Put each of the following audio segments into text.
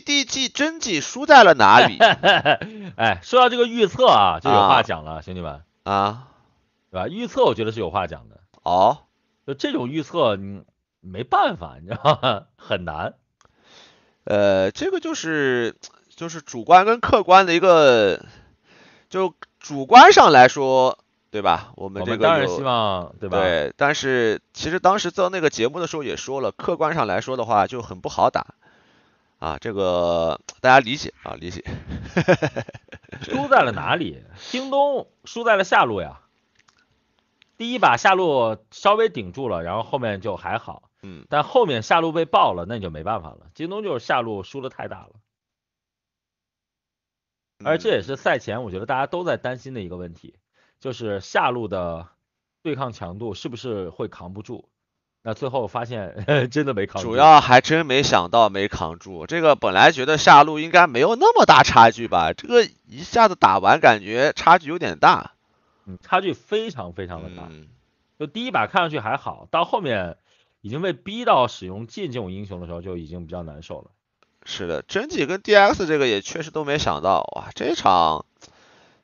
D G 真迹输在了哪里？哎，说到这个预测啊，就有话讲了，兄弟们啊，对吧？预测我觉得是有话讲的。哦，就这种预测，你没办法，你知道吗？很难。呃，这个就是就是主观跟客观的一个，就主观上来说，对吧？我们当然希望，对吧？对，但是其实当时做那个节目的时候也说了，客观上来说的话就很不好打。啊，这个大家理解啊，理解。输在了哪里？京东输在了下路呀。第一把下路稍微顶住了，然后后面就还好。嗯，但后面下路被爆了，那你就没办法了。京东就是下路输的太大了。而这也是赛前我觉得大家都在担心的一个问题，就是下路的对抗强度是不是会扛不住？那最后发现 真的没扛住，主要还真没想到没扛住。这个本来觉得下路应该没有那么大差距吧，这个一下子打完感觉差距有点大。嗯，差距非常非常的大。就第一把看上去还好，到后面已经被逼到使用近这种英雄的时候就已经比较难受了。是的，真体跟 D X 这个也确实都没想到哇，这场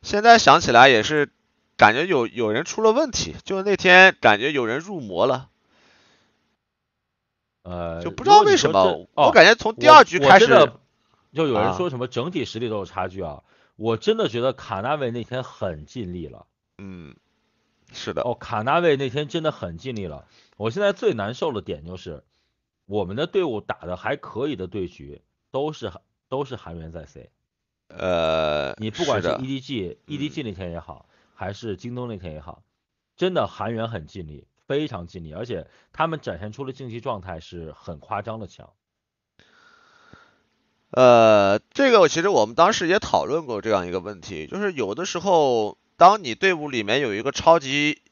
现在想起来也是感觉有有人出了问题，就那天感觉有人入魔了。呃，就不知道为什么，我感觉从第二局开始，就有人说什么整体实力都有差距啊。我真的觉得卡纳维那天很尽力了，嗯，是的，哦，卡纳维那天真的很尽力了。我现在最难受的点就是，我们的队伍打的还可以的对局，都是都是韩元在 C，呃，你不管是 EDG，EDG 那天也好，还是京东那天也好，真的韩元很尽力。非常尽力，而且他们展现出了竞技状态是很夸张的强。呃，这个其实我们当时也讨论过这样一个问题，就是有的时候当你队伍里面有一个超级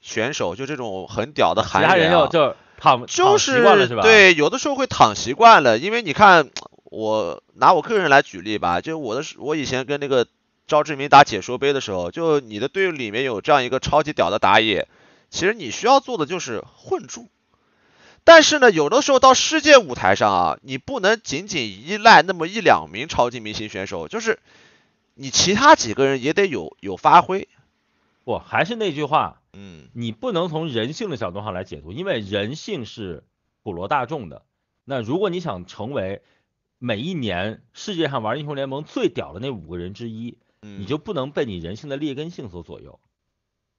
选手，就这种很屌的韩，其他就就躺，就是对，有的时候会躺习惯了，因为你看我拿我个人来举例吧，就我的我以前跟那个赵志明打解说杯的时候，就你的队伍里面有这样一个超级屌的打野。其实你需要做的就是混住，但是呢，有的时候到世界舞台上啊，你不能仅仅依赖那么一两名超级明星选手，就是你其他几个人也得有有发挥。不，还是那句话，嗯，你不能从人性的角度上来解读，因为人性是普罗大众的。那如果你想成为每一年世界上玩英雄联盟最屌的那五个人之一，嗯，你就不能被你人性的劣根性所左右。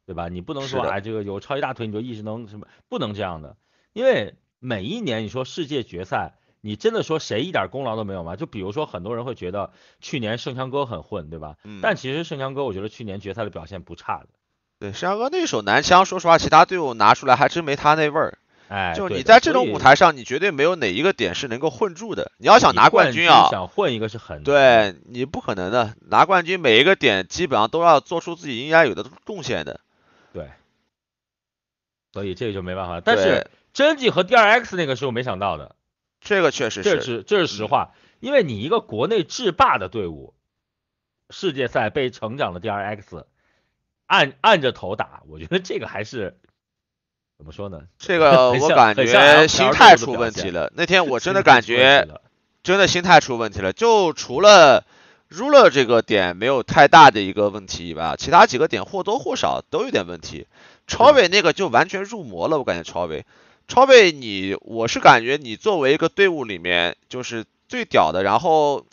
对吧？你不能说哎，这个有超级大腿你就一直能什么？不能这样的，因为每一年你说世界决赛，你真的说谁一点功劳都没有吗？就比如说很多人会觉得去年盛强哥很混，对吧？嗯。但其实盛强哥我觉得去年决赛的表现不差的。对，盛强哥那手男枪，说实话，其他队伍拿出来还真没他那味儿。哎，就你在这种舞台上，你绝对没有哪一个点是能够混住的。你要想拿冠军啊，想混一个是很对你不可能的。拿冠军每一个点基本上都要做出自己应该有的贡献的。对，所以这个就没办法。但是真迹和 DRX 那个是我没想到的，这个确实是，这是这是实话。因为你一个国内制霸的队伍，世界赛被成长的 DRX 按按着头打，我觉得这个还是怎么说呢？这个我感觉心态出问题了。那天我真的感觉真的心态出问题了，就除了。rule 这个点没有太大的一个问题以外，其他几个点或多或少都有点问题。超伟那个就完全入魔了，我感觉超伟。超伟你我是感觉你作为一个队伍里面就是最屌的，然后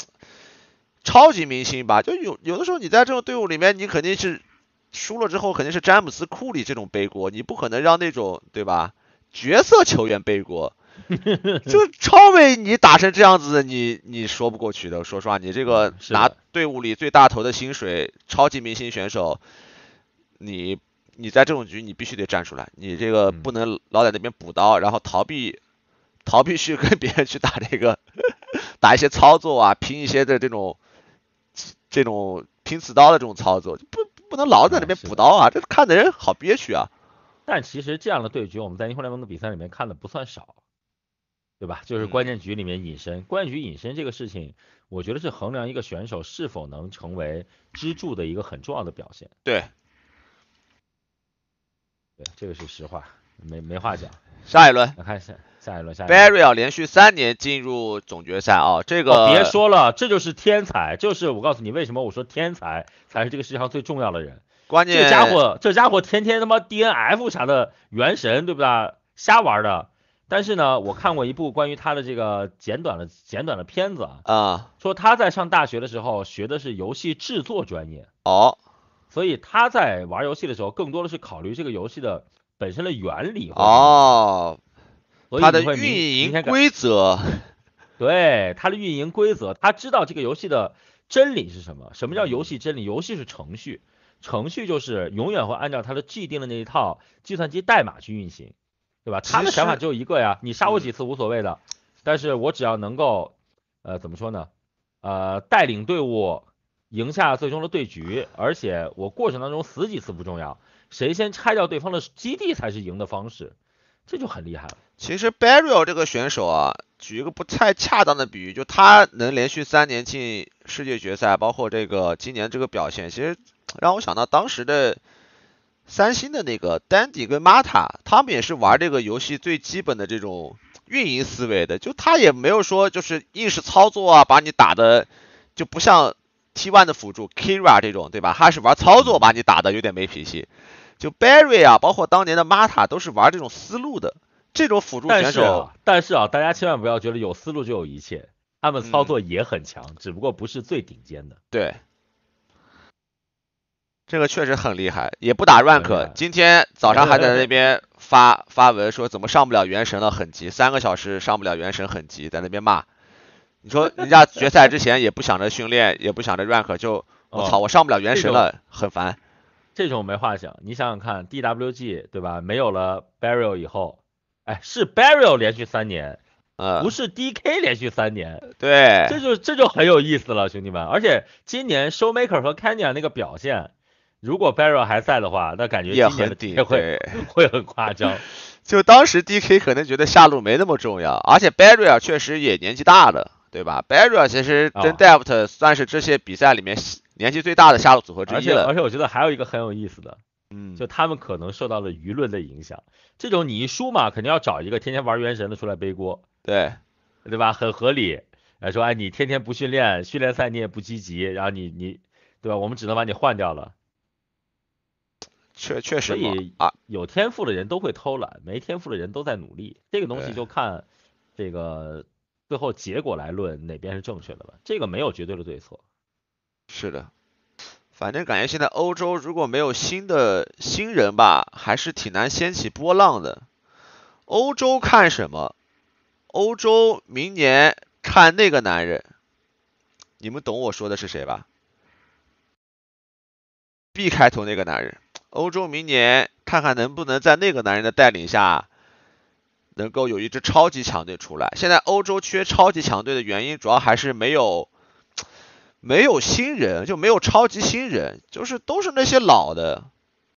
超级明星吧，就有有的时候你在这种队伍里面，你肯定是输了之后肯定是詹姆斯、库里这种背锅，你不可能让那种对吧角色球员背锅。就超美，你打成这样子，你你说不过去的。说实话，你这个拿队伍里最大头的薪水，超级明星选手，你你在这种局你必须得站出来，你这个不能老在那边补刀，然后逃避逃避去跟别人去打这个 打一些操作啊，拼一些的这种这种拼刺刀的这种操作，不不能老在那边补刀啊，这看的人好憋屈啊。但其实这样的对局，我们在英雄联盟的比赛里面看的不算少。对吧？就是关键局里面隐身，关键局隐身这个事情，我觉得是衡量一个选手是否能成为支柱的一个很重要的表现。对，对，这个是实话，没没话讲。下一轮，我看下下一轮。下一轮。Barry 连续三年进入总决赛啊！这个别说了，这就是天才，就是我告诉你为什么我说天才才是这个世界上最重要的人。关键这家伙，这家伙天天他妈 D N F 啥的，原神对不对？瞎玩的。但是呢，我看过一部关于他的这个简短的简短的片子啊，啊，说他在上大学的时候学的是游戏制作专业，哦，所以他在玩游戏的时候更多的是考虑这个游戏的本身的原理，哦，所以他的运营规则，对他的运营规则，他知道这个游戏的真理是什么？什么叫游戏真理？游戏是程序，程序就是永远会按照它的既定的那一套计算机代码去运行。对吧？他的想法只有一个呀，你杀我几次无所谓的，但是我只要能够，呃，怎么说呢？呃，带领队伍赢下最终的对局，而且我过程当中死几次不重要，谁先拆掉对方的基地才是赢的方式，这就很厉害了。其实 Barrio 这个选手啊，举一个不太恰当的比喻，就他能连续三年进世界决赛，包括这个今年这个表现，其实让我想到当时的。三星的那个 Dandy 跟 Mata，他们也是玩这个游戏最基本的这种运营思维的，就他也没有说就是硬是操作啊，把你打的就不像 T1 的辅助 Kira 这种，对吧？他是玩操作把你打的有点没脾气。就 Barry 啊，包括当年的 Mata 都是玩这种思路的这种辅助选手。但是，但是啊，大家千万不要觉得有思路就有一切，他们操作也很强，只不过不是最顶尖的。对。这个确实很厉害，也不打 rank。今天早上还在那边发发文说怎么上不了原神了，很急，三个小时上不了原神很急，在那边骂。你说人家决赛之前也不想着训练，也不想着 rank，就 我操，我上不了原神了，很烦。这种没话讲，你想想看，D W G 对吧？没有了 b a r r i l 以后，哎，是 b a r r i l 连续三年，呃，不是 D K 连续三年，对，这就这就很有意思了，兄弟们。而且今年 Showmaker 和 Kenia 那个表现。如果 Barry 还在的话，那感觉也很顶，会 会很夸张。就当时 D K 可能觉得下路没那么重要，而且 Barry 确实也年纪大了，对吧？Barry 其实跟 Deft 算是这些比赛里面年纪最大的下路组合之一了。而且而且我觉得还有一个很有意思的，嗯，就他们可能受到了舆论的影响。这种你一输嘛，肯定要找一个天天玩原神的出来背锅，对对吧？很合理。来说哎你天天不训练，训练赛你也不积极，然后你你对吧？我们只能把你换掉了。确确实，所以啊，有天赋的人都会偷懒，没天赋的人都在努力。这个东西就看这个最后结果来论哪边是正确的吧。这个没有绝对的对错。是的，反正感觉现在欧洲如果没有新的新人吧，还是挺难掀起波浪的。欧洲看什么？欧洲明年看那个男人，你们懂我说的是谁吧？B 开头那个男人。欧洲明年看看能不能在那个男人的带领下，能够有一支超级强队出来。现在欧洲缺超级强队的原因，主要还是没有没有新人，就没有超级新人，就是都是那些老的。